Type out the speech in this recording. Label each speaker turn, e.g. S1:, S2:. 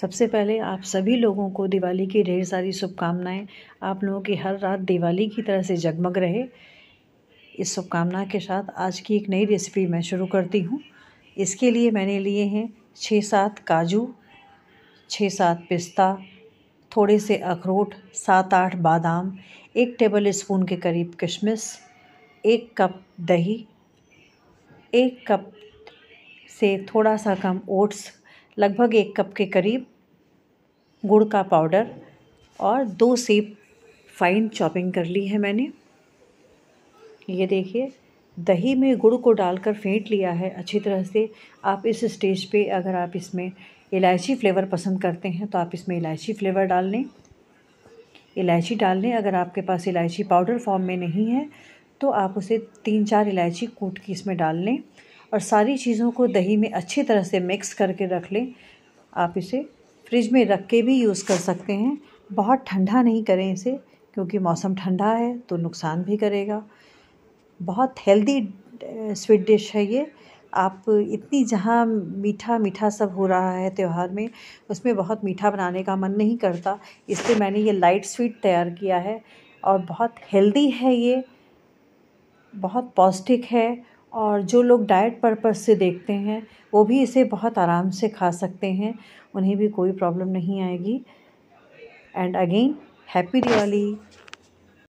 S1: सबसे पहले आप सभी लोगों को दिवाली की ढेर सारी शुभकामनाएं आप लोगों की हर रात दिवाली की तरह से जगमग रहे इस शुभकामना के साथ आज की एक नई रेसिपी मैं शुरू करती हूँ इसके लिए मैंने लिए हैं छः सात काजू छः सात पिस्ता थोड़े से अखरोट सात आठ बादाम एक टेबल स्पून के करीब किशमिश एक कप दही एक कप से थोड़ा सा कम ओट्स लगभग एक कप के करीब गुड़ का पाउडर और दो सेब फाइन चॉपिंग कर ली है मैंने ये देखिए दही में गुड़ को डालकर फेंट लिया है अच्छी तरह से आप इस स्टेज पे अगर आप इसमें इलायची फ्लेवर पसंद करते हैं तो आप इसमें इलायची फ्लेवर डाल लें इलायची डाल लें अगर आपके पास इलायची पाउडर फॉर्म में नहीं है तो आप उसे तीन चार इलायची कूट के इसमें डाल लें और सारी चीज़ों को दही में अच्छी तरह से मिक्स करके रख लें आप इसे फ्रिज में रख के भी यूज़ कर सकते हैं बहुत ठंडा नहीं करें इसे क्योंकि मौसम ठंडा है तो नुकसान भी करेगा बहुत हेल्दी स्वीट डिश है ये आप इतनी जहाँ मीठा मीठा सब हो रहा है त्यौहार में उसमें बहुत मीठा बनाने का मन नहीं करता इसलिए मैंने ये लाइट स्वीट तैयार किया है और बहुत हेल्दी है ये बहुत पौष्टिक है और जो लोग डाइट पर्पस से देखते हैं वो भी इसे बहुत आराम से खा सकते हैं उन्हें भी कोई प्रॉब्लम नहीं आएगी एंड अगेन हैप्पी दिवाली